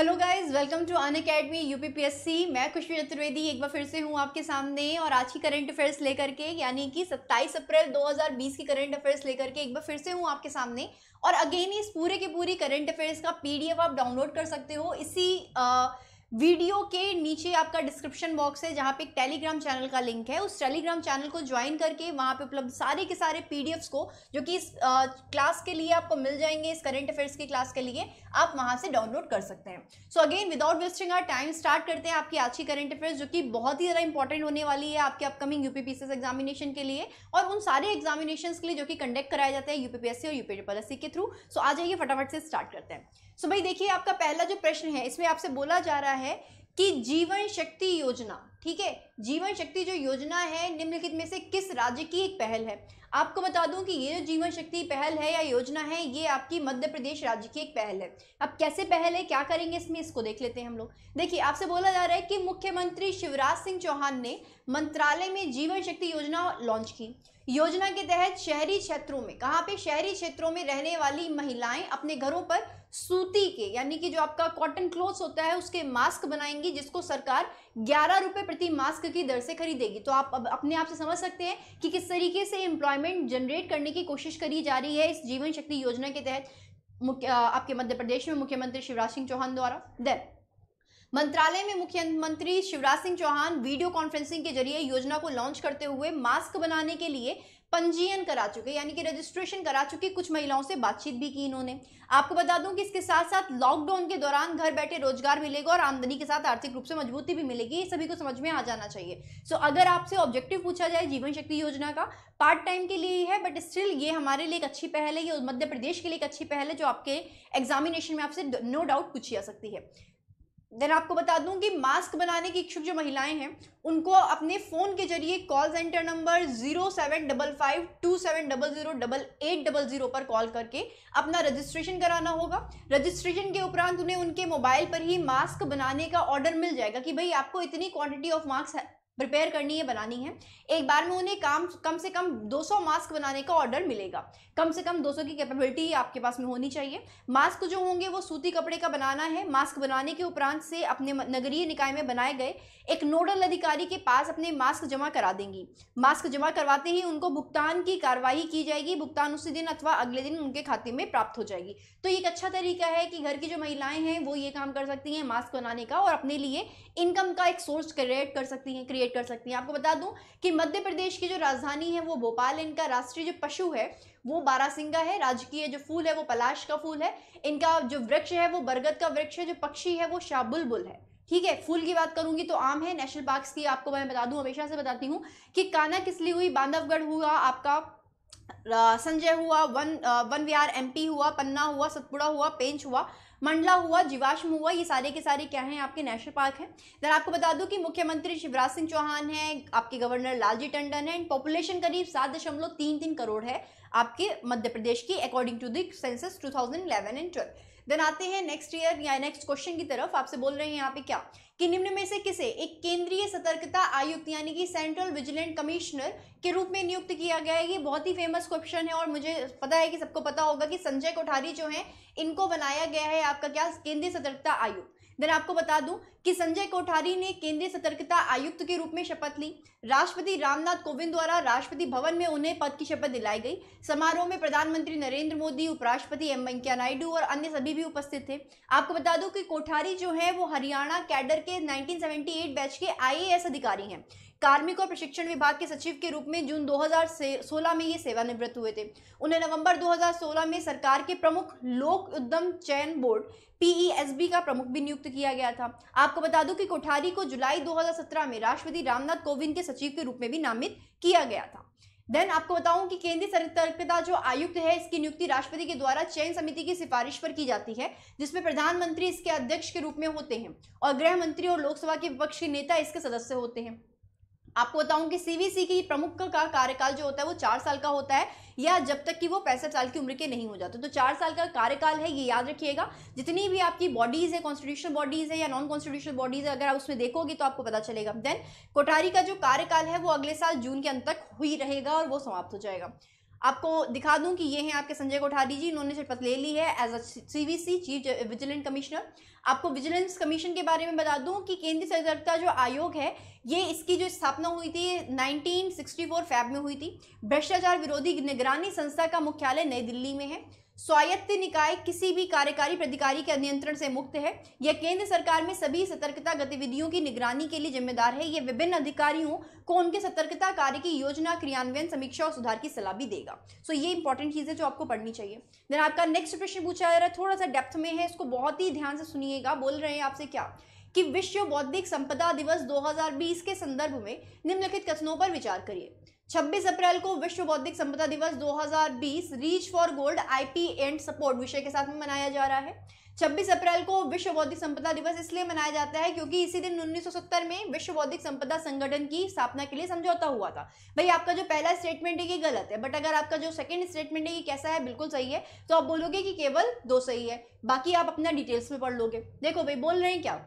hello guys welcome to Unacademy यू मैं खुशी चतुर्वेदी एक बार फिर से हूँ आपके सामने और आज की करंट अफेयर्स लेकर के यानी कि 27 अप्रैल 2020 की करंट अफेयर्स लेकर के एक बार फिर से हूँ आपके सामने और अगेन इस पूरे के पूरी करंट अफेयर्स का पीडीएफ आप डाउनलोड कर सकते हो इसी आ, वीडियो के नीचे आपका डिस्क्रिप्शन बॉक्स है जहाँ पे एक टेलीग्राम चैनल का लिंक है उस टेलीग्राम चैनल को ज्वाइन करके वहाँ पे उपलब्ध सारे के सारे पीडीएफ्स को जो कि इस आ, क्लास के लिए आपको मिल जाएंगे इस करेंट अफेयर्स की क्लास के लिए आप वहाँ से डाउनलोड कर सकते हैं so again without wasting our time start करते हैं आपकी आज की करंट अफेयर्स जो कि बहुत ही ज़्यादा इंपॉर्टेंट होने वाली है आपके अपकमिंग यू एग्जामिनेशन के लिए और उन सारे एग्जामिनेशन के लिए जो कि कंडक्ट कराए जाते हैं यूपीपीएससी और यूपीडीपीएससी के थ्रू सो आ जाइए फटाफट से स्टार्ट करते हैं सो भाई देखिए आपका पहला जो प्रश्न है इसमें आपसे बोला जा रहा है है कि जीवन शक्ति योजना ठीक है जीवन शक्ति जो योजना है निम्नलिखित में से किस राज्य की एक पहल है आपको बता दूं कि ये जो जीवन शक्ति पहल है या योजना है ये आपकी मध्य प्रदेश राज्य की एक पहल है अब कैसे पहल है क्या करेंगे इसमें इसको देख लेते हैं हम लोग देखिए आपसे बोला जा रहा है कि मुख्यमंत्री शिवराज सिंह चौहान ने मंत्रालय में जीवन शक्ति योजना लॉन्च की योजना के तहत शहरी क्षेत्रों में कहाँ पे शहरी क्षेत्रों में रहने वाली महिलाएं अपने घरों पर सूती के यानी कि जो आपका कॉटन क्लोथ होता है उसके मास्क बनाएंगी जिसको सरकार ग्यारह रुपए प्रति मास्क की दर से खरीदेगी तो आप अपने आप से समझ सकते हैं कि किस तरीके से एम्प्लॉयमेंट जनरेट करने की कोशिश करी जा रही है इस जीवन शक्ति योजना के तहत आपके मध्य प्रदेश में मुख्यमंत्री शिवराज सिंह चौहान द्वारा देन मंत्रालय में मुख्यमंत्री शिवराज सिंह चौहान वीडियो कॉन्फ्रेंसिंग के जरिए योजना को लॉन्च करते हुए मास्क बनाने के लिए पंजीयन करा चुके यानी कि रजिस्ट्रेशन करा चुके कुछ महिलाओं से बातचीत भी की इन्होंने आपको बता दूं कि इसके साथ साथ लॉकडाउन के दौरान घर बैठे रोजगार मिलेगा और आमदनी के साथ आर्थिक रूप से मजबूती भी मिलेगी ये सभी को समझ में आ जाना चाहिए सो so, अगर आपसे ऑब्जेक्टिव पूछा जाए जीवन शक्ति योजना का पार्ट टाइम के लिए है बट स्टिल ये हमारे लिए एक अच्छी पहल है ये मध्य प्रदेश के लिए एक अच्छी पहल है जो आपके एग्जामिनेशन में आपसे नो डाउट पूछी जा सकती है देन आपको बता दूं कि मास्क बनाने की इच्छुक जो महिलाएं हैं उनको अपने फ़ोन के जरिए call center number zero seven double five two seven double zero double eight double zero पर कॉल करके अपना रजिस्ट्रेशन कराना होगा रजिस्ट्रेशन के उपरांत उन्हें उनके मोबाइल पर ही मास्क बनाने का ऑर्डर मिल जाएगा कि भाई आपको इतनी क्वांटिटी ऑफ मास्क प्रिपेयर करनी है बनानी है एक बार में उन्हें काम कम से कम 200 मास्क बनाने का ऑर्डर मिलेगा कम से कम 200 की कैपेबिलिटी आपके पास में होनी चाहिए मास्क जो होंगे वो सूती कपड़े का बनाना है मास्क बनाने के उपरांत से अपने नगरीय निकाय में बनाए गए एक नोडल अधिकारी के पास अपने मास्क जमा करा देंगी मास्क जमा करवाते ही उनको भुगतान की कार्रवाई की जाएगी भुगतान उसी दिन अथवा अगले दिन उनके खाते में प्राप्त हो जाएगी तो एक अच्छा तरीका है कि घर की जो महिलाएं हैं वो ये काम कर सकती हैं मास्क बनाने का और अपने लिए इनकम का एक सोर्स क्रिएट कर सकती हैं क्रिएट अपडेट कर सकती हैं आपको बता दूं कि मध्य प्रदेश की जो राजधानी है वो भोपाल इनका राष्ट्रीय जो पशु है वो बारासिंगा है राजकीय जो फूल है वो पलाश का फूल है इनका जो वृक्ष है वो बरगद का वृक्ष है जो पक्षी है वो शाबुलबुल है ठीक है फूल की बात करूंगी तो आम है नेशनल पार्क की आपको मैं बता दूं हमेशा से बताती हूँ कि काना किसली हुई बांधवगढ़ हुआ आपका संजय हुआ वन वन विहार एमपी हुआ पन्ना हुआ सतपुड़ा हुआ पेंच हुआ मंडला हुआ जीवाश्म हुआ ये सारे के सारे क्या हैं आपके नेशनल पार्क हैं जरा आपको बता दूं कि मुख्यमंत्री शिवराज सिंह चौहान हैं आपके गवर्नर लालजी टंडन हैं पॉपुलेशन करीब सात दशमलव तीन तीन करोड़ है आपके मध्य प्रदेश की according to the census eleven and twelve then आते हैं नेक्स्ट ईयर या नेक्स्ट क्वेश्चन की तरफ आपसे बोल रहे हैं यहाँ पे क्या कि निम्न में से किसे एक केंद्रीय सतर्कता आयुक्त यानी कि सेंट्रल विजिलेंट कमिश्नर के रूप में नियुक्त किया गया है ये बहुत ही फेमस क्वेश्चन है और मुझे पता है कि सबको पता होगा कि संजय कोठारी जो है इनको बनाया गया है आपका क्या केंद्रीय सतर्कता आयुक्त देन आपको बता दूं कि संजय कोठारी ने केंद्रीय सतर्कता आयुक्त के रूप में शपथ ली राष्ट्रपति रामनाथ कोविंद द्वारा राष्ट्रपति भवन में उन्हें पद की शपथ दिलाई गई समारोह में प्रधानमंत्री नरेंद्र मोदी उपराष्ट्रपति एम वेंकैया नायडू और अन्य सभी भी उपस्थित थे आपको बता दूं कि कोठारी जो है वो हरियाणा कैडर के नाइनटीन बैच के आई अधिकारी हैं कार्मिक और प्रशिक्षण विभाग के सचिव के रूप में जून 2016 में ये सेवानिवृत्त हुए थे उन्हें नवंबर 2016 में सरकार के प्रमुख लोक उद्यम चयन बोर्ड पीईएसबी e का प्रमुख भी नियुक्त किया गया था आपको बता दूं कि कोठारी को जुलाई 2017 में राष्ट्रपति रामनाथ कोविंद के सचिव के रूप में भी नामित किया गया था देन आपको बताऊं कि केंद्रीय सतर्कता जो आयुक्त है इसकी नियुक्ति राष्ट्रपति के द्वारा चयन समिति की सिफारिश पर की जाती है जिसमें प्रधानमंत्री इसके अध्यक्ष के रूप में होते हैं और गृह मंत्री और लोकसभा के विपक्ष के नेता इसके सदस्य होते हैं आपको बताऊं कि सीवीसी की प्रमुख का कार्यकाल जो होता है वो चार साल का होता है या जब तक कि वो पैंसठ साल की उम्र के नहीं हो जाते तो चार साल का कार्यकाल है ये याद रखिएगा जितनी भी आपकी बॉडीज है कॉन्स्टिट्यूशनल बॉडीज है या नॉन कॉन्स्टिट्यूशनल बॉडीज है अगर आप उसमें देखोगे तो आपको पता चलेगा देन कोठारी का जो कार्यकाल है वो अगले साल जून के अंत तक हुई रहेगा और वो समाप्त हो जाएगा आपको दिखा दूं कि ये हैं आपके संजय कोठारी जी इन्होंने शपथ ले ली है as a CVC chief vigilant commissioner आपको विजिलेंस कमीशन के बारे में बता दूं कि केंद्रीय सतर्कता जो आयोग है ये इसकी जो स्थापना हुई थी 1964 फैब में हुई थी भ्रष्टाचार विरोधी निगरानी संस्था का मुख्यालय नई दिल्ली में है स्वायत्त निकाय किसी भी कार्यकारी प्राधिकारी के नियंत्रण से मुक्त है यह केंद्र सरकार में सभी सतर्कता गतिविधियों की निगरानी के लिए जिम्मेदार है यह विभिन्न अधिकारियों को उनके सतर्कता कार्य की योजना क्रियान्वयन समीक्षा और सुधार की सलाह भी देगा सो ये इंपॉर्टेंट चीज है जो आपको पढ़नी चाहिए देन आपका नेक्स्ट प्रश्न पूछा जा रहा है थोड़ा सा डेप्थ में है इसको बहुत ही ध्यान से सुनिएगा बोल रहे हैं आपसे क्या कि विश्व बौद्धिक संपदा दिवस 2020 के संदर्भ में निम्नलिखित कथनों पर विचार करिए 26 अप्रैल को विश्व बौद्धिक संपदा दिवस 2020 reach for gold IP and support विषय के साथ में मनाया जा रहा है 26 अप्रैल को विश्व बौद्धिक संपदा दिवस इसलिए मनाया जाता है क्योंकि इसी दिन 1970 में विश्व बौद्धिक संपदा संगठन की स्थापना के लिए समझौता हुआ था भाई आपका जो पहला स्टेटमेंट है ये गलत है बट अगर आपका जो सेकंड स्टेटमेंट है ये कैसा है बिल्कुल सही है तो आप बोलोगे कि केवल दो सही है बाकी आप अपना डिटेल्स में पढ़ लोगे देखो भाई बोल रहे हैं क्या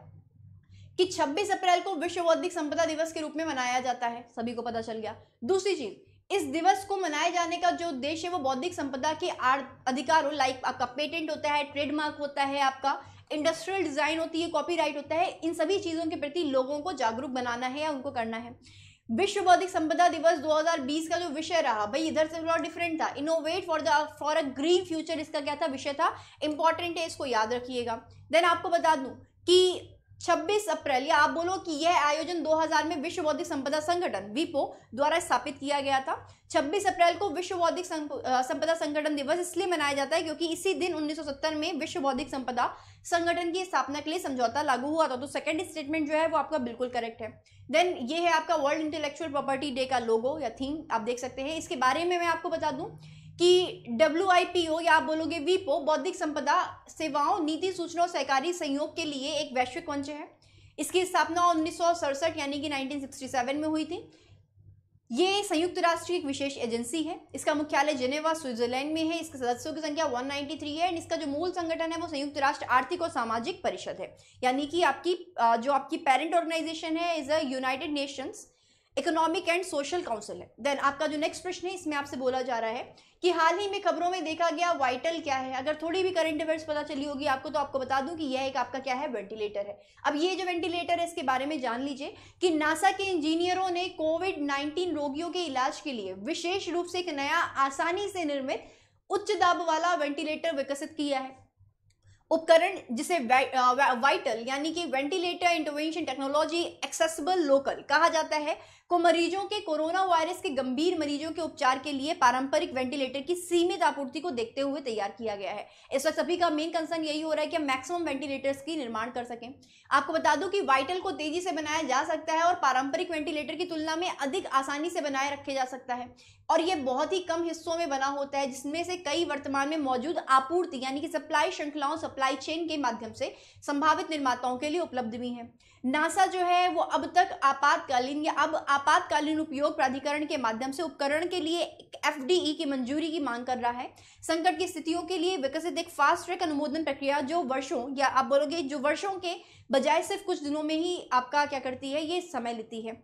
कि 26 अप्रैल को विश्व बौद्धिक संपदा दिवस के रूप में मनाया जाता है सभी को पता चल गया दूसरी चीज इस दिवस को मनाए जाने का जो उद्देश्य है वो बौद्धिक संपदा के अधिकार हो लाइक आपका पेटेंट होता है ट्रेडमार्क होता है आपका इंडस्ट्रियल डिजाइन होती है कॉपीराइट होता है इन सभी चीजों के प्रति लोगों को जागरूक बनाना है या उनको करना है विश्व बौद्धिक संपदा दिवस 2020 का जो विषय रहा भाई इधर से थोड़ा डिफरेंट था innovate for the for a green future इसका क्या था विषय था इंपॉर्टेंट है इसको याद रखिएगा देन आपको बता दूं कि 26 अप्रैल या आप बोलो कि यह आयोजन 2000 में विश्व बौद्धिक संपदा संगठन विपो द्वारा स्थापित किया गया था 26 अप्रैल को विश्व बौद्धिक संपदा संगठन दिवस इसलिए मनाया जाता है क्योंकि इसी दिन 1970 में विश्व बौद्धिक संपदा संगठन की स्थापना के लिए समझौता लागू हुआ था तो सेकंड स्टेटमेंट जो है वो आपका बिल्कुल करेक्ट है देन ये है आपका वर्ल्ड इंटेलेक्चुअल प्रॉपर्टी डे का लोगो या थीम आप देख सकते हैं इसके बारे में मैं आपको बता दूं कि डब्ल्यू या आप बोलोगे वीपो बौद्धिक संपदा सेवाओं नीति सूचना और सहकारी संयोग के लिए एक वैश्विक मंच है इसकी स्थापना उन्नीस यानी कि 1967 में हुई थी ये संयुक्त राष्ट्र की एक विशेष एजेंसी है इसका मुख्यालय जिनेवा स्विट्जरलैंड में है इसके सदस्यों की संख्या 193 है एंड इसका जो मूल संगठन है वो संयुक्त राष्ट्र आर्थिक और सामाजिक परिषद है यानी कि आपकी जो आपकी पेरेंट ऑर्गेनाइजेशन है is a United Nations Economic and Social Council है देन आपका जो नेक्स्ट प्रश्न है इसमें आपसे बोला जा रहा है कि हाल ही में खबरों में देखा गया वाइटल क्या है अगर थोड़ी भी करंट अफेयर्स पता चली होगी आपको तो आपको बता दूं कि यह एक आपका क्या है वेंटिलेटर है अब ये जो वेंटिलेटर है इसके बारे में जान लीजिए कि नासा के इंजीनियरों ने कोविड नाइन्टीन रोगियों के इलाज के लिए विशेष रूप से एक नया आसानी से निर्मित उच्च दाब वाला वेंटिलेटर विकसित किया है उपकरण जिसे वाइटल यानी कि ventilator intervention technology accessible local कहा जाता है को मरीजों के कोरोना वायरस के गंभीर मरीजों के उपचार के लिए पारंपरिक वेंटिलेटर की सीमित आपूर्ति को देखते हुए तैयार किया गया है इस वक्त सभी का मेन कंसर्न यही हो रहा है कि मैक्सिमम वेंटिलेटर्स की निर्माण कर सकें आपको बता दूं कि वाइटल को तेजी से बनाया जा सकता है और पारंपरिक वेंटिलेटर की तुलना में अधिक आसानी से बनाए रखे जा सकता है और ये बहुत ही कम हिस्सों में बना होता है जिसमें से कई वर्तमान में मौजूद आपूर्ति यानी कि सप्लाई श्रृंखलाओं सप्लाई चेन के माध्यम से संभावित निर्माताओं के लिए उपलब्ध भी हैं नासा जो है वो अब तक आपातकालीन या अब आपातकालीन उपयोग प्राधिकरण के माध्यम से उपकरण के लिए एफ e की मंजूरी की मांग कर रहा है संकट की स्थितियों के लिए विकसित एक फास्ट ट्रैक अनुमोदन प्रक्रिया जो वर्षों या आप बोलोगे जो वर्षों के बजाय सिर्फ कुछ दिनों में ही आपका क्या करती है ये समय लेती है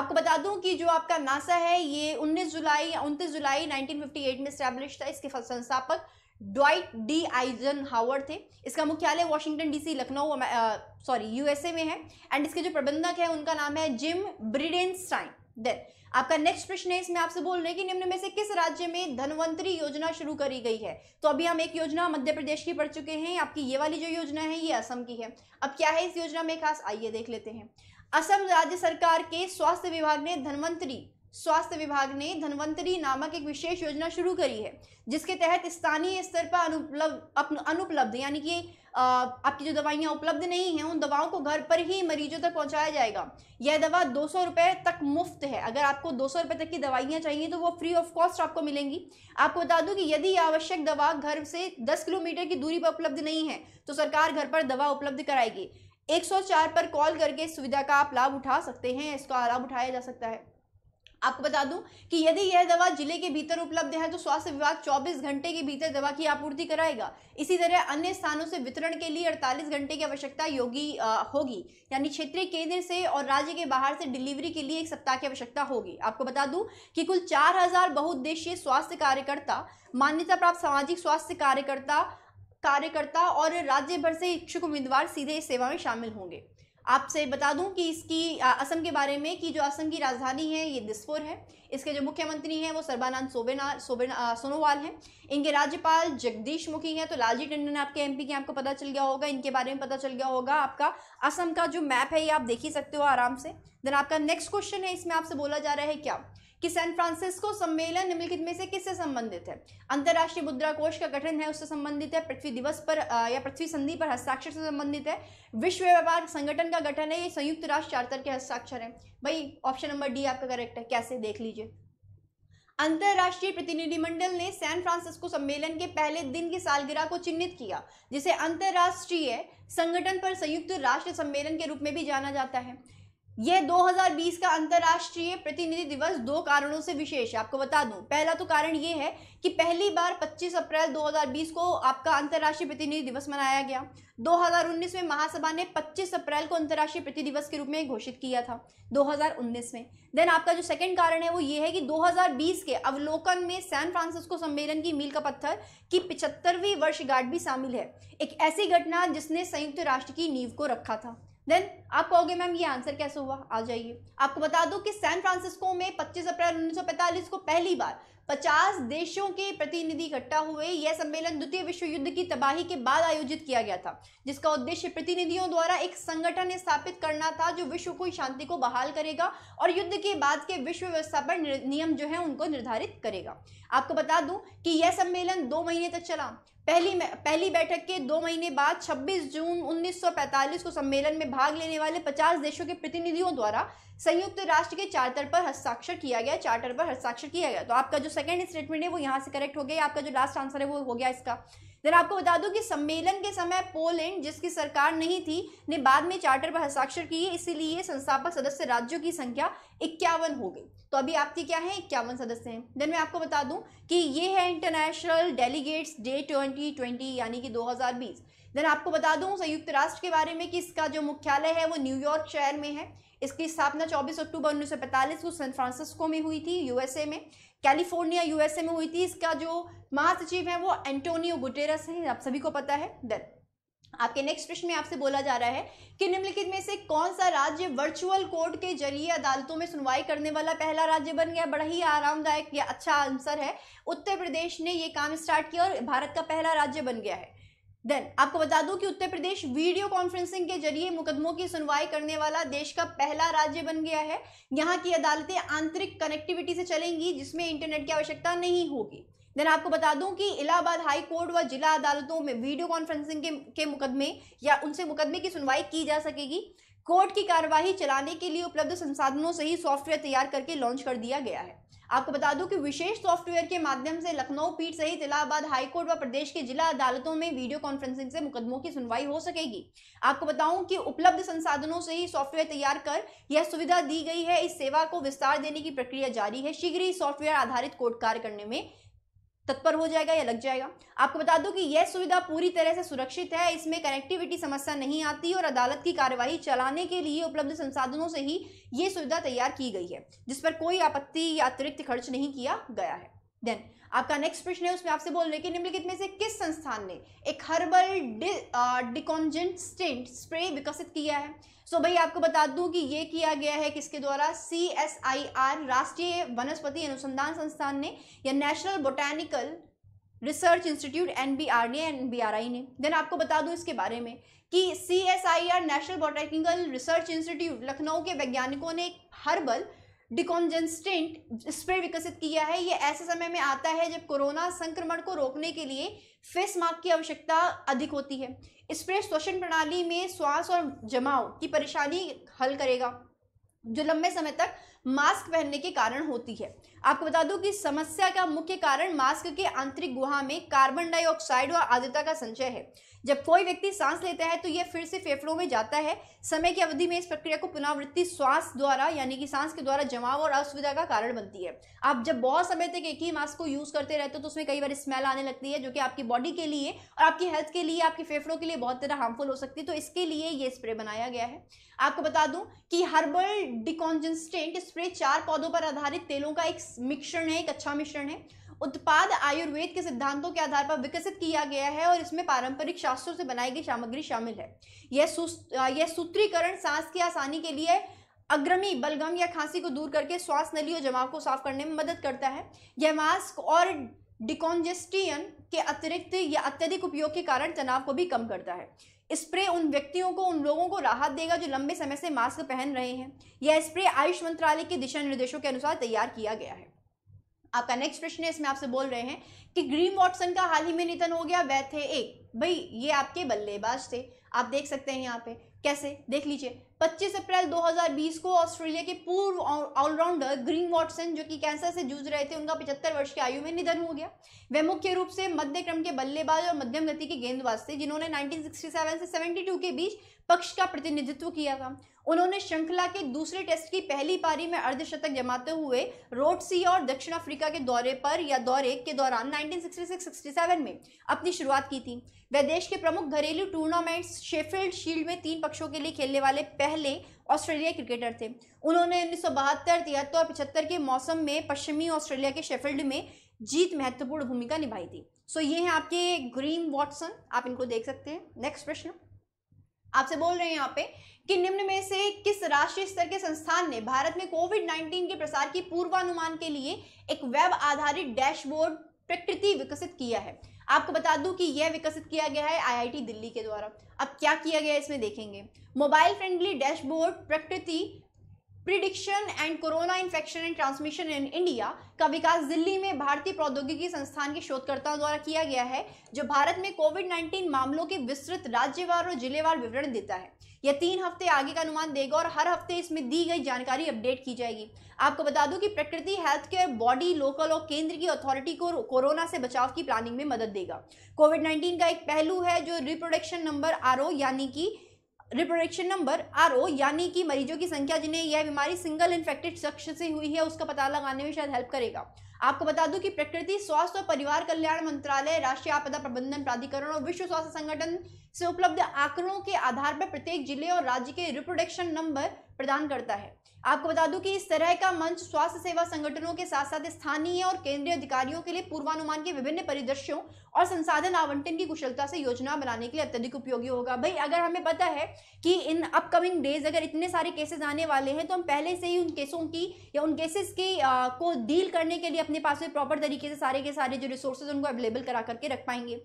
आपको बता दूं कि जो आपका नासा है ये 19 जुलाई या 29 जुलाई 1958 में स्टैब्लिश था इसके संस्थापक ड्वाइट डी आइजन हावर थे इसका मुख्यालय Washington DC Lucknow sorry USA में है एंड इसके जो प्रबंधक है उनका नाम है जिम ब्रिडेनस्टाइन देन आपका नेक्स्ट प्रश्न है इसमें आपसे बोल रहे हैं कि निम्न में से किस राज्य में धनवंतरी योजना शुरू करी गई है तो अभी हम एक योजना मध्य प्रदेश की पढ़ चुके हैं आपकी ये वाली जो योजना है ये असम की है अब क्या है इस योजना में खास आइए देख लेते हैं असम राज्य सरकार के स्वास्थ्य विभाग ने धनवंतरी स्वास्थ्य विभाग ने धनवंतरी नामक एक विशेष योजना शुरू करी है जिसके तहत स्थानीय स्तर पर अनुपलब्ध अनुपलब्ध यानी कि आपकी जो दवाइयाँ उपलब्ध नहीं हैं उन दवाओं को घर पर ही मरीजों तक पहुँचाया जाएगा यह दवा दो सौ तक मुफ्त है अगर आपको दो सौ तक की दवाइयाँ चाहिए तो वो फ्री ऑफ कॉस्ट आपको मिलेंगी आपको बता दूँ कि यदि आवश्यक दवा घर से दस किलोमीटर की दूरी पर उपलब्ध नहीं है तो सरकार घर पर दवा उपलब्ध कराएगी एक पर कॉल करके इस सुविधा का आप लाभ उठा सकते हैं इसका लाभ उठाया जा सकता है आपको बता दूं कि यदि यह दवा जिले के भीतर उपलब्ध है तो स्वास्थ्य विभाग 24 घंटे के भीतर दवा की आपूर्ति कराएगा इसी तरह अन्य स्थानों से वितरण के लिए 48 घंटे की आवश्यकता योगी होगी यानी क्षेत्रीय केंद्र से और राज्य के बाहर से डिलीवरी के लिए एक सप्ताह की आवश्यकता होगी आपको बता दूं कि कुल चार हजार बहुउद्देशीय स्वास्थ्य कार्यकर्ता मान्यता प्राप्त सामाजिक स्वास्थ्य कार्यकर्ता कार्यकर्ता और राज्य भर से इच्छुक उम्मीदवार सीधे इस सेवा में शामिल होंगे आपसे बता दूं कि इसकी असम के बारे में कि जो असम की राजधानी है ये दिसपुर है इसके जो मुख्यमंत्री हैं वो सर्बानंद सोबेना सोबेना सोनोवाल हैं इनके राज्यपाल जगदीश मुखी हैं तो लालजी टंडन आपके एमपी के आपको पता चल गया होगा इनके बारे में पता चल गया होगा आपका असम का जो मैप है ये आप देख ही सकते हो आराम से देन आपका नेक्स्ट क्वेश्चन है इसमें आपसे बोला जा रहा है क्या कि सैन फ्रांसिस्को सम्मेलन निम्नलिखित में से किससे संबंधित है अंतर्राष्ट्रीय मुद्रा कोष का गठन है उससे संबंधित है पृथ्वी दिवस पर या पृथ्वी संधि पर हस्ताक्षर से संबंधित है विश्व व्यापार संगठन का गठन है ये संयुक्त राष्ट्र चार्टर के हस्ताक्षर है भाई ऑप्शन नंबर डी आपका करेक्ट है कैसे देख लीजिए अंतर्राष्ट्रीय प्रतिनिधिमंडल ने सैन फ्रांसिस्को सम्मेलन के पहले दिन की सालगिरह को चिन्हित किया जिसे अंतर्राष्ट्रीय संगठन पर संयुक्त राष्ट्र सम्मेलन के रूप में भी जाना जाता है यह 2020 का अंतर्राष्ट्रीय प्रतिनिधि दिवस दो कारणों से विशेष है आपको बता दूं पहला तो कारण ये है कि पहली बार 25 अप्रैल 2020 को आपका अंतर्राष्ट्रीय प्रतिनिधि दिवस मनाया गया 2019 में महासभा ने 25 अप्रैल को अंतर्राष्ट्रीय प्रति दिवस के रूप में घोषित किया था 2019 में देन आपका जो सेकंड कारण है वो ये है कि 2020 के अवलोकन में सैन फ्रांसिस्को सम्मेलन की मील का पत्थर की पिछहत्तरवीं वर्षगांठ भी शामिल है एक ऐसी घटना जिसने संयुक्त राष्ट्र की नींव को रखा था देन आप कहोगे मैम ये आंसर कैसे हुआ आ जाइए आपको बता दो कि सैन फ्रांसिस्को में 25 अप्रैल 1945 को पहली बार 50 देशों के प्रतिनिधि इकट्ठा हुए यह सम्मेलन द्वितीय विश्व युद्ध की तबाही के बाद आयोजित किया गया था जिसका उद्देश्य प्रतिनिधियों द्वारा एक संगठन स्थापित करना था जो विश्व को शांति को बहाल करेगा और युद्ध के बाद के विश्व व्यवस्था पर नियम जो है उनको निर्धारित करेगा आपको बता दूं कि यह सम्मेलन दो महीने तक चला पहली पहली बैठक के दो महीने बाद 26 जून 1945 को सम्मेलन में भाग लेने वाले 50 देशों के प्रतिनिधियों द्वारा संयुक्त राष्ट्र के चार्टर पर हस्ताक्षर किया गया चार्टर पर हस्ताक्षर किया गया तो आपका जो सेकंड स्टेटमेंट है वो यहाँ से करेक्ट हो गया आपका जो लास्ट आंसर है वो हो गया इसका देन आपको बता दूं कि सम्मेलन के समय पोलैंड जिसकी सरकार नहीं थी ने बाद में चार्टर पर हस्ताक्षर किए इसीलिए संस्थापक सदस्य राज्यों की संख्या इक्यावन हो गई तो अभी आपके क्या है इक्यावन सदस्य हैं देन मैं आपको बता दूं कि ये है international delegates day twenty twenty यानी कि दो देन आपको बता दूं संयुक्त राष्ट्र के बारे में कि इसका जो मुख्यालय है वो न्यूयॉर्क शहर में है इसकी स्थापना 24 अक्टूबर 1945 को सैन फ्रांसिस्को में हुई थी यूएसए में कैलिफोर्निया यूएसए में हुई थी इसका जो महासचिव है वो एंटोनियो गुटेरस है आप सभी को पता है देन आपके नेक्स्ट प्रश्न में आपसे बोला जा रहा है कि निम्नलिखित में से कौन सा राज्य वर्चुअल कोर्ट के जरिए अदालतों में सुनवाई करने वाला पहला राज्य बन गया बड़ा ही आरामदायक या अच्छा आंसर है उत्तर प्रदेश ने ये काम स्टार्ट किया और भारत का पहला राज्य बन गया है देन आपको बता दूं कि उत्तर प्रदेश वीडियो कॉन्फ्रेंसिंग के जरिए मुकदमों की सुनवाई करने वाला देश का पहला राज्य बन गया है यहाँ की अदालतें आंतरिक कनेक्टिविटी से चलेंगी जिसमें इंटरनेट की आवश्यकता नहीं होगी देन आपको बता दूं कि इलाहाबाद हाई कोर्ट व जिला अदालतों में वीडियो कॉन्फ्रेंसिंग के, के मुकदमे या उनसे मुकदमे की सुनवाई की जा सकेगी कोर्ट की कार्यवाही चलाने के लिए उपलब्ध संसाधनों से ही सॉफ्टवेयर तैयार करके लॉन्च कर दिया गया है आपको बता दूं कि विशेष सॉफ्टवेयर के माध्यम से लखनऊ पीठ सहित इलाहाबाद हाईकोर्ट व प्रदेश के जिला अदालतों में वीडियो कॉन्फ्रेंसिंग से मुकदमों की सुनवाई हो सकेगी आपको बताऊं कि उपलब्ध संसाधनों से ही सॉफ्टवेयर तैयार कर यह सुविधा दी गई है इस सेवा को विस्तार देने की प्रक्रिया जारी है शीघ्र ही सॉफ्टवेयर आधारित कोर्ट कार्य करने में तत्पर हो जाएगा या लग जाएगा आपको बता दूं कि यह सुविधा पूरी तरह से सुरक्षित है इसमें कनेक्टिविटी समस्या नहीं आती और अदालत की कार्यवाही चलाने के लिए उपलब्ध संसाधनों से ही ये सुविधा तैयार की गई है जिस पर कोई आपत्ति या अतिरिक्त खर्च नहीं किया गया है देन आपका नेक्स्ट प्रश्न है उसमें आपसे बोल रहे कि निम्नलिखित में से किस संस्थान ने एक हर्बल डिकॉन्जेंटेंट स्प्रे विकसित किया है सो so भाई आपको बता दूं कि ये किया गया है किसके द्वारा सी एस आई आर राष्ट्रीय वनस्पति अनुसंधान संस्थान ने या national botanical research institute N B R ने एन बी आर आई ने देन आपको बता दूं इसके बारे में कि C S I R national botanical research institute Lucknow के वैज्ञानिकों ने एक हर्बल डिकॉन्जेंस्टेंट स्प्रे विकसित किया है ये ऐसे समय में आता है जब कोरोना संक्रमण को रोकने के लिए फेस मास्क की आवश्यकता अधिक होती है स्प्रे श्वसन प्रणाली में श्वास और जमाव की परेशानी हल करेगा जो लंबे समय तक मास्क पहनने के कारण होती है आपको बता दूं कि समस्या का मुख्य कारण मास्क के आंतरिक गुहा में कार्बन डाइऑक्साइड और आर्द्रता का संचय है जब कोई व्यक्ति सांस लेता है तो यह फिर से फेफड़ों में जाता है समय की अवधि में इस प्रक्रिया को पुनरावृत्ति श्वास द्वारा यानी कि सांस के द्वारा जमाव और असुविधा का कारण बनती है आप जब बहुत समय तक एक ही मास्क को यूज करते रहते हो तो उसमें कई बार स्मेल आने लगती है जो कि आपकी बॉडी के लिए और आपकी हेल्थ के लिए आपके फेफड़ों के लिए बहुत ज्यादा हार्मफुल हो सकती है तो इसके लिए ये स्प्रे बनाया गया है आपको बता दूं कि हर्बल डिकॉन्जेंस्टेंट स्प्रे चार पौधों पर आधारित तेलों का एक मिश्रण है एक अच्छा मिश्रण है उत्पाद आयुर्वेद के सिद्धांतों के आधार पर विकसित किया गया है और इसमें पारंपरिक शास्त्रों से बनाई गई सामग्री शामिल है यह यह सूत्रीकरण सांस की आसानी के लिए अग्रमी बलगम या खांसी को दूर करके श्वास नली और जमाव को साफ करने में मदद करता है यह मास्क और डिकॉन्जेस्टियन के अतिरिक्त या अत्यधिक उपयोग के कारण तनाव को भी कम करता है स्प्रे उन व्यक्तियों को उन लोगों को राहत देगा जो लंबे समय से मास्क पहन रहे हैं यह स्प्रे आयुष मंत्रालय के दिशा निर्देशों के अनुसार तैयार किया गया है आपका नेक्स्ट प्रश्न है इसमें आपसे बोल रहे हैं कि ग्रीन वॉटसन का हाल ही में निधन हो गया वह थे एक भाई ये आपके बल्लेबाज थे आप देख सकते हैं यहाँ पे कैसे देख लीजिए 25 अप्रैल 2020 को ऑस्ट्रेलिया के पूर्व ऑलराउंडर ग्रीन वॉटसन जो कि कैंसर से जूझ रहे थे उनका पचहत्तर वर्ष की आयु में निधन हो गया वे मुख्य रूप से मध्य क्रम के बल्लेबाज और मध्यम गति के गेंदबाज थे जिन्होंने 1967 से 72 के बीच पक्ष का प्रतिनिधित्व किया था उन्होंने श्रृंखला के दूसरे टेस्ट की पहली पारी में अर्धशतक जमाते हुए रोडसिया और दक्षिण अफ्रीका के दौरे पर या दौरे के दौरान 1966-67 में अपनी शुरुआत की थी वह देश के प्रमुख घरेलू टूर्नामेंट्स शेफील्ड शील्ड में तीन पक्षों के लिए खेलने वाले पहले ऑस्ट्रेलियाई क्रिकेटर थे उन्होंने उन्नीस सौ बहत्तर तिहत्तर और पचहत्तर के मौसम में पश्चिमी ऑस्ट्रेलिया के शेफील्ड में जीत महत्वपूर्ण भूमिका निभाई थी सो ये हैं आपके ग्रीन वॉटसन आप इनको देख सकते हैं नेक्स्ट प्रश्न आपसे बोल रहे हैं यहाँ पे कि निम्न में से किस राष्ट्रीय स्तर के संस्थान ने भारत में कोविड 19 के प्रसार की पूर्वानुमान के लिए एक वेब आधारित डैशबोर्ड प्रकृति विकसित किया है आपको बता दूं कि यह विकसित किया गया है आईआईटी दिल्ली के द्वारा अब क्या किया गया इसमें देखेंगे mobile friendly dashboard Prakriti prediction and corona infection and transmission in India का विकास दिल्ली में भारतीय प्रौद्योगिकी संस्थान के शोधकर्ताओं द्वारा किया गया है जो भारत में कोविड 19 मामलों के विस्तृत राज्यवार और जिलेवार विवरण देता है यह तीन हफ्ते आगे का अनुमान देगा और हर हफ्ते इसमें दी गई जानकारी अपडेट की जाएगी आपको बता दूं कि प्रकृति हेल्थ केयर बॉडी लोकल और केंद्र की अथॉरिटी को कोरोना से बचाव की प्लानिंग में मदद देगा कोविड 19 का एक पहलू है जो रिप्रोडक्शन नंबर आर यानी कि रिप्रोडक्शन नंबर आर ओ यानी कि मरीजों की संख्या जिन्हें यह बीमारी सिंगल इन्फेक्टेड शख्स से हुई है उसका पता लगाने में शायद हेल्प करेगा आपको बता दूं कि प्रकृति स्वास्थ्य और परिवार कल्याण मंत्रालय राष्ट्रीय आपदा प्रबंधन प्राधिकरण और विश्व स्वास्थ्य संगठन से उपलब्ध आंकड़ों के आधार पर प्रत्येक जिले और राज्य के रिप्रोडक्शन नंबर प्रदान करता है आपको बता दूं कि इस तरह का मंच स्वास्थ्य सेवा संगठनों के साथ साथ स्थानीय और केंद्रीय अधिकारियों के लिए पूर्वानुमान के विभिन्न परिदृश्यों और संसाधन आवंटन की कुशलता से योजना बनाने के लिए अत्यधिक उपयोगी होगा भाई अगर हमें पता है कि इन अपकमिंग डेज अगर इतने सारे केसेस आने वाले हैं तो हम पहले से ही उन केसों की या उन केसेस की आ, को डील करने के लिए अपने पास में प्रॉपर तरीके से सारे के सारे जो रिसोर्सेज उनको अवेलेबल करा करके रख पाएंगे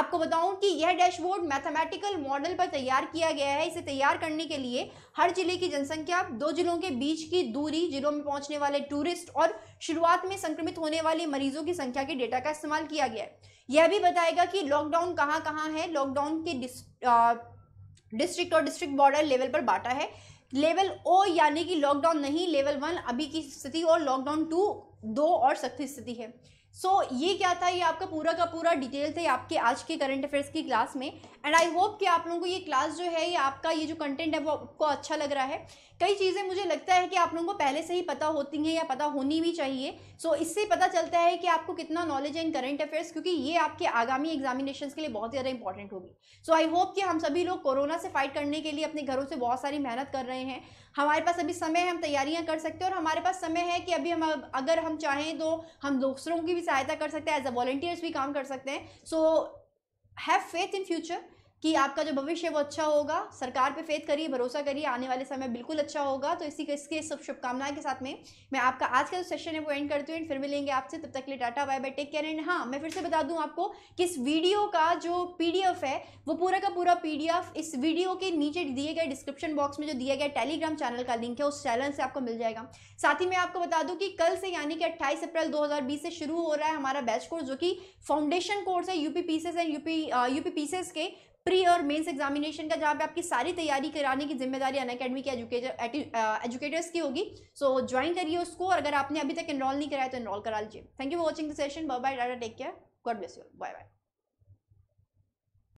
आपको बताऊं कि यह डैशबोर्ड मैथमेटिकल मॉडल पर तैयार किया गया है इसे तैयार करने के लिए हर जिले की जनसंख्या दो जिलों के बीच की दूरी जिलों में पहुंचने वाले टूरिस्ट और शुरुआत में संक्रमित होने वाले मरीजों की संख्या के डेटा का इस्तेमाल किया गया है यह भी बताएगा कि लॉकडाउन कहाँ कहाँ है लॉकडाउन के डिस्ट्रिक्ट और डिस्ट्रिक्ट बॉर्डर लेवल पर बांटा है लेवल ओ यानी कि लॉकडाउन नहीं लेवल वन अभी की स्थिति और लॉकडाउन टू दो और सख्त स्थिति है सो so, ये क्या था ये आपका पूरा का पूरा डिटेल थे आपके आज के करंट अफेयर्स की क्लास में एंड आई होप कि आप लोगों को ये क्लास जो है ये आपका ये जो कंटेंट है वो आपको अच्छा लग रहा है कई चीज़ें मुझे लगता है कि आप लोगों को पहले से ही पता होती हैं या पता होनी भी चाहिए सो so, इससे पता चलता है कि आपको कितना नॉलेज है इन करंट अफेयर्स क्योंकि ये आपके आगामी एग्जामिनेशन के लिए बहुत ज़्यादा इंपॉर्टेंट होगी सो आई होप कि हम सभी लोग कोरोना से फाइट करने के लिए अपने घरों से बहुत सारी मेहनत कर रहे हैं हमारे पास अभी समय है हम तैयारियां कर सकते हैं और हमारे पास समय है कि अभी हम अगर हम चाहें तो हम दूसरों की भी सहायता कर सकते हैं एज अ वॉल्टियर्स भी काम कर सकते हैं so have faith in future कि आपका जो भविष्य है वो अच्छा होगा सरकार पे फेथ करिए भरोसा करिए आने वाले समय बिल्कुल अच्छा होगा तो इसी इसके सब शुभकामनाएं के साथ में मैं आपका आज का जो सेशन है वो एंड करती हूँ फिर मिलेंगे आपसे तब तक के लिए tata bye bye take care and हाँ मैं फिर से बता दूँ आपको कि इस वीडियो का जो पी है वो पूरा का पूरा पी इस वीडियो के नीचे दिए गए डिस्क्रिप्शन बॉक्स में जो दिया गया टेलीग्राम चैनल का लिंक है उस चैनल से आपको मिल जाएगा साथ ही मैं आपको बता दूँ कि कल से यानी कि अट्ठाईस अप्रैल दो से शुरू हो रहा है हमारा बैच कोर्स जो कि फाउंडेशन कोर्स है UP PCS and UP UP PCS के प्री और मेंस एग्जामिनेशन का जहाँ पे आपकी सारी तैयारी कराने की जिम्मेदारी अन अकेडमी के एजुकेटर एजुकेटर्स की होगी सो ज्वाइन करिए उसको और अगर आपने अभी तक इनरोल नहीं कराया तो इनरोल करा लीजिए thank you for watching the session bye bye tata take care God bless you bye bye